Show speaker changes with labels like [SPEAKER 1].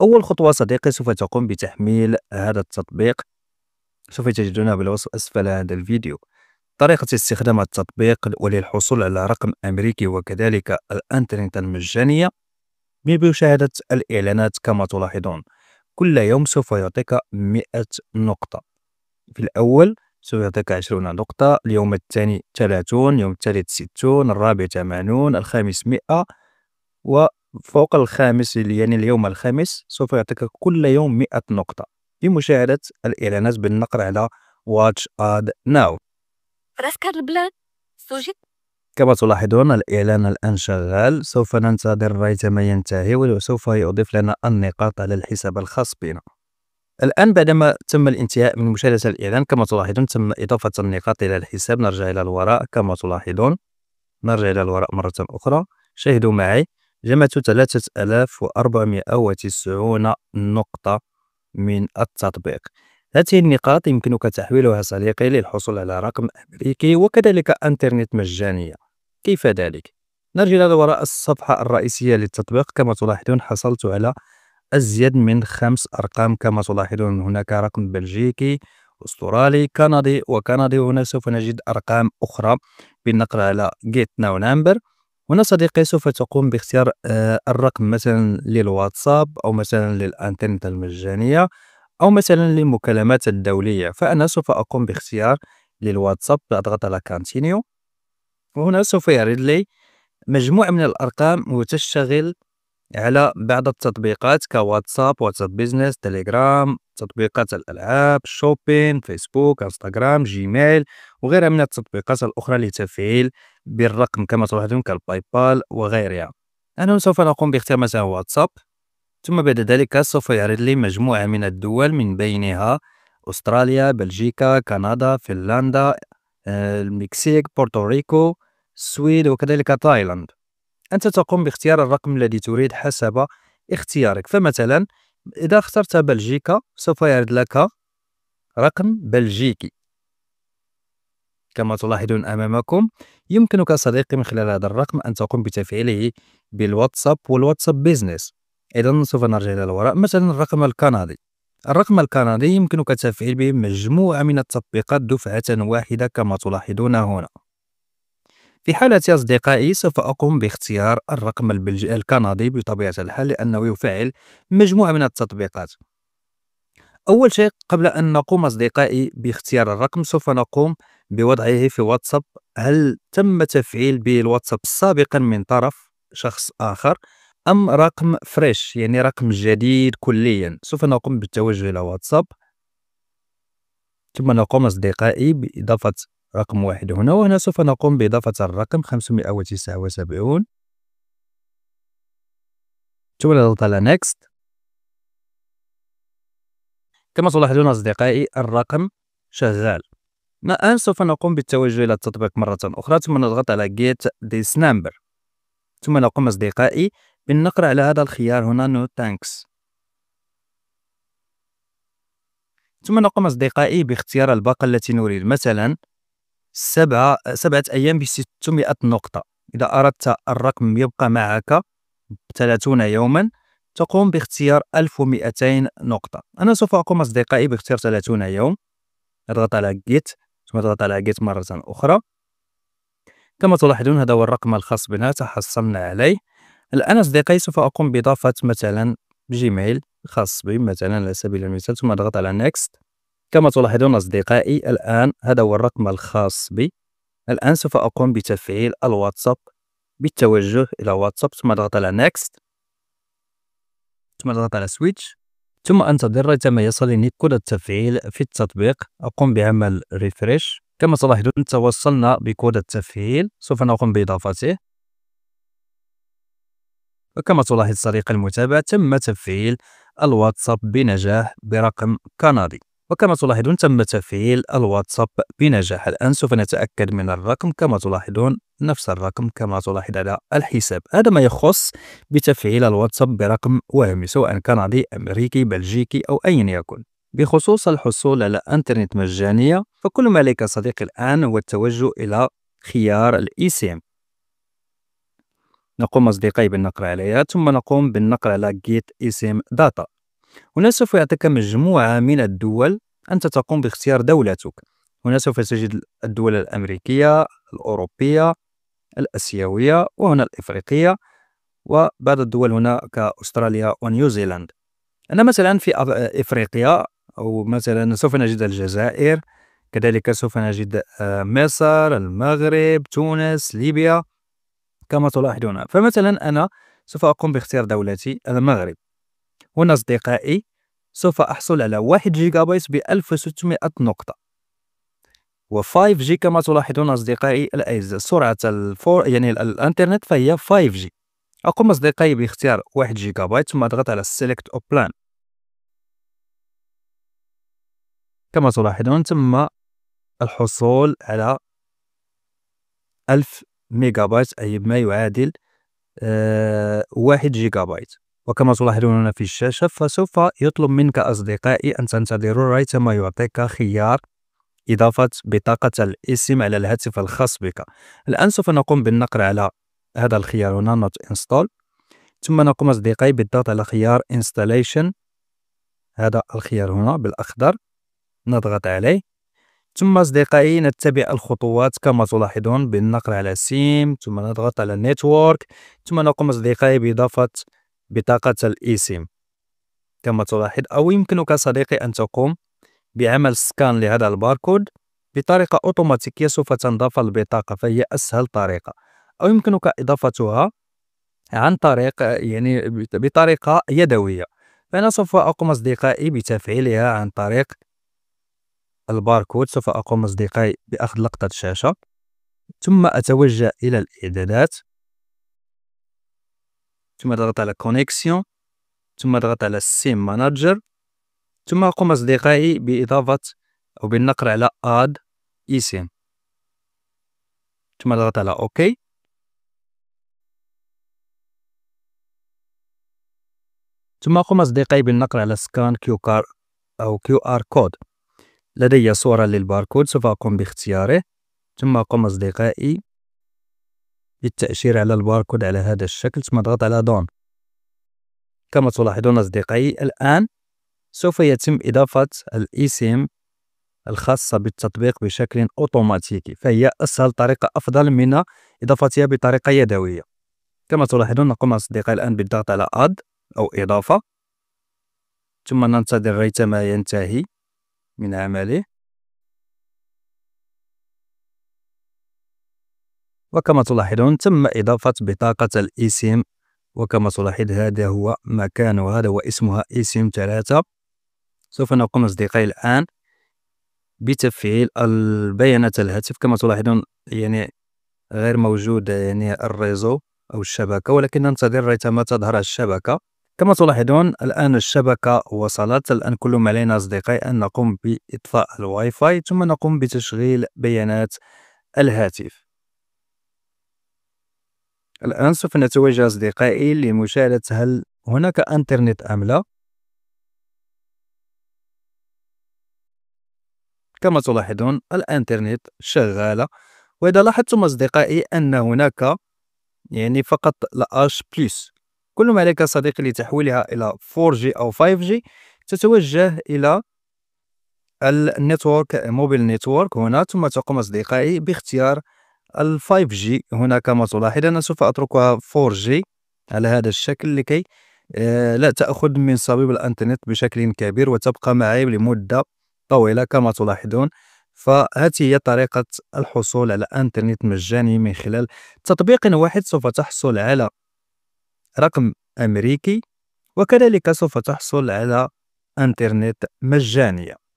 [SPEAKER 1] أول خطوة صديقي سوف تقوم بتحميل هذا التطبيق سوف تجدونه بالوصف أسفل هذا الفيديو طريقة استخدام التطبيق وللحصول على رقم أمريكي وكذلك الأنترنت المجانية بمشاهدة الإعلانات كما تلاحظون كل يوم سوف يعطيك 100 نقطة في الأول سوف يعطيك 20 نقطة اليوم الثاني 30 اليوم الثالث 60 الرابع 80 الخامس 100 و فوق الخامس يعني اليوم الخامس سوف يعطيك كل يوم 100 نقطة في مشاهدة الإعلانات بالنقر على واتش آد ناو كما تلاحظون الإعلان الآن شغال سوف ننتظر ريثما ينتهي وسوف يضيف لنا النقاط على الحساب الخاص بنا الآن بعدما تم الانتهاء من مشاهدة الإعلان كما تلاحظون تم إضافة النقاط إلى الحساب نرجع إلى الوراء كما تلاحظون نرجع إلى الوراء مرة أخرى شاهدوا معي جمعت 3490 نقطة من التطبيق هذه النقاط يمكنك تحويلها صديقي للحصول على رقم أمريكي وكذلك أنترنت مجانية كيف ذلك؟ نرجع إلى وراء الصفحة الرئيسية للتطبيق كما تلاحظون حصلت على أزيد من خمس أرقام كما تلاحظون هناك رقم بلجيكي أسترالي كندي وكندي وهنا سوف نجد أرقام أخرى بالنقر على جيت ناو نمبر هنا صديقي سوف تقوم باختيار آه، الرقم مثلا للواتساب أو مثلا للأنترنت المجانية أو مثلا للمكالمات الدولية فأنا سوف أقوم باختيار للواتساب أضغط على كونتينيو وهنا سوف يعرض لي مجموعة من الأرقام وتشتغل على بعض التطبيقات كواتساب واتساب بيزنس تليجرام تطبيقات الألعاب شوبين فيسبوك انستغرام جيميل وغيرها من التطبيقات الأخرى لتفعيل بالرقم كما تلاحظون كالباي بال وغيرها أنا سوف نقوم باختيار مثلا واتساب ثم بعد ذلك سوف يعرض لي مجموعة من الدول من بينها أستراليا بلجيكا كندا فنلندا آه، المكسيك بورتوريكو السويد وكذلك تايلاند أنت تقوم باختيار الرقم الذي تريد حسب اختيارك فمثلا إذا اخترت بلجيكا سوف يعرض لك رقم بلجيكي كما تلاحظون أمامكم يمكنك صديقي من خلال هذا الرقم أن تقوم بتفعيله بالواتساب والواتساب بيزنس إذا سوف نرجع إلى الوراء مثلا الرقم الكندي الرقم الكندي يمكنك تفعيل به مجموعة من التطبيقات دفعة واحدة كما تلاحظون هنا في حالة أصدقائي سوف أقوم باختيار الرقم البلجي الكندي بطبيعة الحال لأنه يفعل مجموعة من التطبيقات أول شيء قبل أن نقوم أصدقائي باختيار الرقم سوف نقوم بوضعه في واتساب هل تم تفعيل به الواتساب سابقا من طرف شخص آخر أم رقم فريش يعني رقم جديد كليا سوف نقوم بالتوجه إلى واتساب ثم نقوم أصدقائي بإضافة رقم واحد هنا وهنا سوف نقوم بإضافة الرقم 579 ثم نضغط على نيكست كما تلاحظون أصدقائي الرقم شغال الآن سوف نقوم بالتوجه إلى التطبيق مرة أخرى ثم نضغط على Get this number ثم نقوم أصدقائي بالنقر على هذا الخيار هنا No thanks ثم نقوم أصدقائي باختيار الباقة التي نريد مثلا سبعة, سبعة أيام ب 600 نقطة إذا أردت الرقم يبقى معك 30 يوما تقوم باختيار 1200 نقطة أنا سوف أقوم أصدقائي باختيار 30 يوم اضغط على Get ثم اضغط على جيت مرة أخرى كما تلاحظون هذا هو الرقم الخاص بنا تحصلنا عليه الآن أصدقائي سوف أقوم بإضافة مثلا جيميل خاص بي مثلا على سبيل المثال ثم أضغط على نيكست كما تلاحظون أصدقائي الآن هذا هو الرقم الخاص بي الآن سوف أقوم بتفعيل الواتساب بالتوجه إلى واتساب ثم أضغط على نيكست ثم أضغط على سويتش ثم أنتظر ما يصلني كل التفعيل في التطبيق أقوم بعمل ريفريش كما تلاحظون توصلنا بكود التفعيل سوف نقوم بإضافته وكما تلاحظ صديقي المتابع تم تفعيل الواتساب بنجاح برقم كندي وكما تلاحظون تم تفعيل الواتساب بنجاح الآن سوف نتأكد من الرقم كما تلاحظون نفس الرقم كما تلاحظ على الحساب هذا ما يخص بتفعيل الواتساب برقم وهمي سواء كندي أمريكي بلجيكي أو أي يكن بخصوص الحصول على أنترنت مجانية فكل ما عليك صديقي الآن هو التوجه إلى خيار الإيسيم e نقوم أصدقائي بالنقر عليها ثم نقوم بالنقر على جيت إم داتا هنا سوف يعطيك مجموعة من الدول أنت تقوم باختيار دولتك هنا سوف تجد الدول الأمريكية الأوروبية الأسيوية وهنا الإفريقية وبعض الدول هنا كأستراليا ونيوزيلاند أنا مثلا في إفريقيا أو مثلا سوف نجد الجزائر كذلك سوف نجد آه، مصر المغرب تونس ليبيا كما تلاحظون فمثلا أنا سوف أقوم باختيار دولتي المغرب هنا أصدقائي سوف أحصل على 1 جيجا بايت ب 1600 نقطة و 5 جي كما تلاحظون أصدقائي الأعزاء سرعة الفور يعني الإنترنت فهي 5 جي أقوم أصدقائي باختيار 1 جيجا بايت ثم أضغط على Select أو Plan كما تلاحظون تم الحصول على 1000 ميجا بايت أي ما يعادل 1 آه، جيجا بايت وكما تلاحظون في الشاشة فسوف يطلب منك أصدقائي أن تنتظروا ريثما يعطيك خيار إضافة بطاقة الاسم على الهاتف الخاص بك الآن سوف نقوم بالنقر على هذا الخيار هنا Not Install ثم نقوم أصدقائي بالضغط على خيار Installation هذا الخيار هنا بالأخضر نضغط عليه ثم أصدقائي نتبع الخطوات كما تلاحظون بالنقر على سيم ثم نضغط على Network ثم نقوم أصدقائي بإضافة بطاقة الإيسيم كما تلاحظ أو يمكنك صديقي أن تقوم بعمل سكان لهذا الباركود بطريقة أوتوماتيكية سوف تنضاف البطاقة فهي أسهل طريقة أو يمكنك إضافتها عن طريق يعني بطريقة يدوية فأنا سوف أقوم أصدقائي بتفعيلها عن طريق الباركود سوف أقوم أصدقائي بأخذ لقطة شاشة ثم أتوجه إلى الإعدادات ثم اضغط على كونيكسيون ثم اضغط على سيم مانجر ثم أقوم أصدقائي بإضافة أو بالنقر على اد اي سيم ثم اضغط على اوكي ثم أقوم أصدقائي بالنقر على سكان كيو كار أو كيو آر كود لدي صورة للباركود سوف أقوم باختياره ثم أقوم أصدقائي للتأشير على الباركود على هذا الشكل ثم اضغط على دون كما تلاحظون أصدقائي الآن سوف يتم إضافة الاسم الخاصة بالتطبيق بشكل أوتوماتيكي فهي أسهل طريقة أفضل من إضافتها بطريقة يدوية كما تلاحظون نقوم أصدقائي الآن بالضغط على أد أو إضافة ثم ننتظر غير ما ينتهي من عمله وكما تلاحظون تم إضافة بطاقة الاسم وكما تلاحظ هذا هو مكان وهذا هو اسمها اسم ثلاثة سوف نقوم أصدقائي الآن بتفعيل البيانات الهاتف كما تلاحظون يعني غير موجود يعني الريزو أو الشبكة ولكن ننتظر ريتما تظهر الشبكة كما تلاحظون الآن الشبكة وصلت الآن كل ما علينا أصدقائي أن نقوم بإطفاء الواي فاي ثم نقوم بتشغيل بيانات الهاتف الآن سوف نتوجه أصدقائي لمشاهدة هل هناك أنترنت أم لا كما تلاحظون الأنترنت شغالة وإذا لاحظتم أصدقائي أن هناك يعني فقط الأش بلس كل ما عليك صديقي لتحويلها إلى 4G أو 5G تتوجه إلى النتورك موبيل نتورك هنا ثم تقوم أصدقائي باختيار ال 5G هنا كما تلاحظ أنا سوف أتركها 4G على هذا الشكل لكي آه، لا تأخذ من صبيب الأنترنت بشكل كبير وتبقى معي لمدة طويلة كما تلاحظون فهذه هي طريقة الحصول على أنترنت مجاني من خلال تطبيق واحد سوف تحصل على رقم أمريكي وكذلك سوف تحصل على أنترنت مجانية